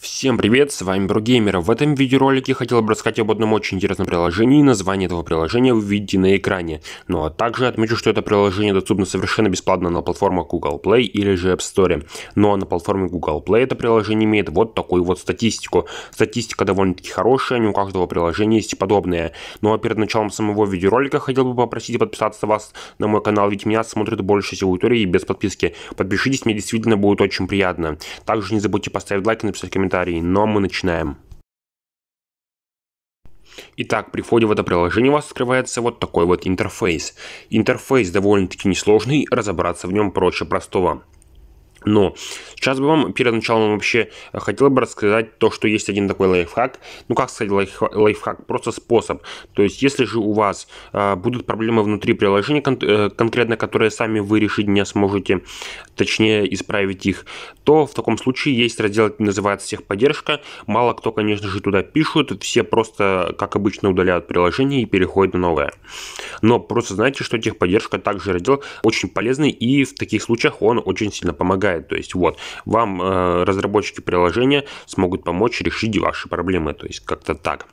Всем привет, с вами Брогеймер. В этом видеоролике хотел бы рассказать об одном очень интересном приложении. Название этого приложения вы видите на экране. Ну а также отмечу, что это приложение доступно совершенно бесплатно на платформах Google Play или же App Store. Ну а на платформе Google Play это приложение имеет вот такую вот статистику. Статистика довольно-таки хорошая, не у каждого приложения есть подобное. Ну а перед началом самого видеоролика хотел бы попросить подписаться вас на мой канал, ведь меня смотрит больше всего аудитории без подписки. Подпишитесь, мне действительно будет очень приятно. Также не забудьте поставить лайк и написать комментарий комментарий, но мы начинаем. Итак, при входе в это приложение у вас открывается вот такой вот интерфейс. Интерфейс довольно-таки несложный, разобраться в нем проще простого. Но сейчас бы вам перед началом вообще э, хотел бы рассказать то, что есть один такой лайфхак. Ну как сказать лайфхак, лайфхак просто способ. То есть если же у вас э, будут проблемы внутри приложения кон э, конкретно, которые сами вы решить не сможете, точнее исправить их, то в таком случае есть раздел, называется техподдержка. Мало кто, конечно же, туда пишут, все просто, как обычно, удаляют приложение и переходят на новое. Но просто знайте, что техподдержка также раздел очень полезный и в таких случаях он очень сильно помогает помогает. То есть вот, вам э, разработчики приложения смогут помочь решить ваши проблемы. То есть как-то так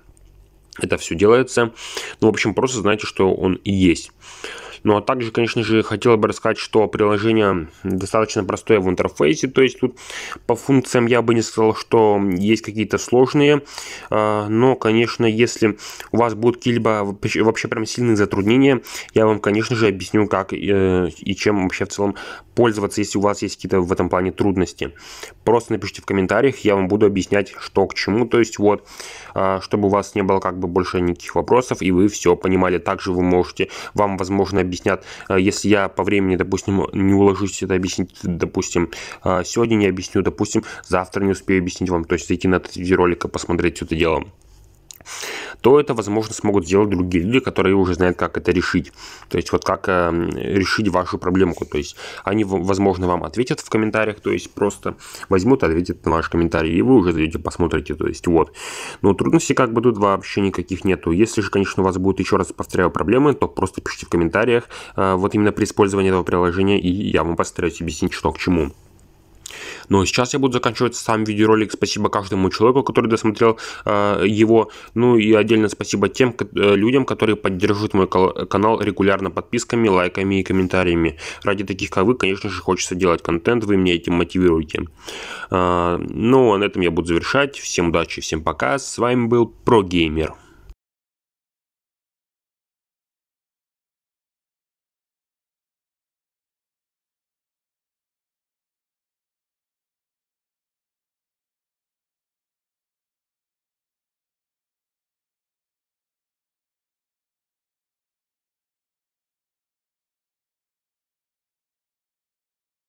это все делается. Ну, в общем, просто знайте, что он и есть. Ну а также, конечно же, хотел бы рассказать, что приложение достаточно простое в интерфейсе, то есть тут по функциям я бы не сказал, что есть какие-то сложные, э, но, конечно, если у вас будут какие-либо вообще прям сильные затруднения, я вам, конечно же, объясню, как э, и чем вообще в целом пользоваться, если у вас есть какие-то в этом плане трудности. Просто напишите в комментариях, я вам буду объяснять, что к чему. То есть вот, а, чтобы у вас не было как бы больше никаких вопросов, и вы все понимали. Также вы можете, вам, возможно, объяснят, а, если я по времени, допустим, не уложусь это объяснить, допустим, а, сегодня не объясню, допустим, завтра не успею объяснить вам. То есть зайти на этот видеоролик и посмотреть все это дело то это, возможно, смогут сделать другие люди, которые уже знают, как это решить. То есть, вот как эм, решить вашу проблемку. То есть, они, возможно, вам ответят в комментариях, то есть, просто возьмут, ответят на ваш комментарий, и вы уже зайдете, посмотрите. То есть, вот. Но трудностей как бы тут вообще никаких нету. Если же, конечно, у вас будут, еще раз повторяю, проблемы, то просто пишите в комментариях э, вот именно при использовании этого приложения, и я вам постараюсь объяснить, что к чему. Но сейчас я буду заканчивать сам видеоролик. Спасибо каждому человеку, который досмотрел э, его. Ну и отдельно спасибо тем э, людям, которые поддерживают мой канал регулярно подписками, лайками и комментариями. Ради таких, как вы, конечно же, хочется делать контент, вы меня этим мотивируете. Э, ну, а на этом я буду завершать. Всем удачи, всем пока. С вами был ProGamer.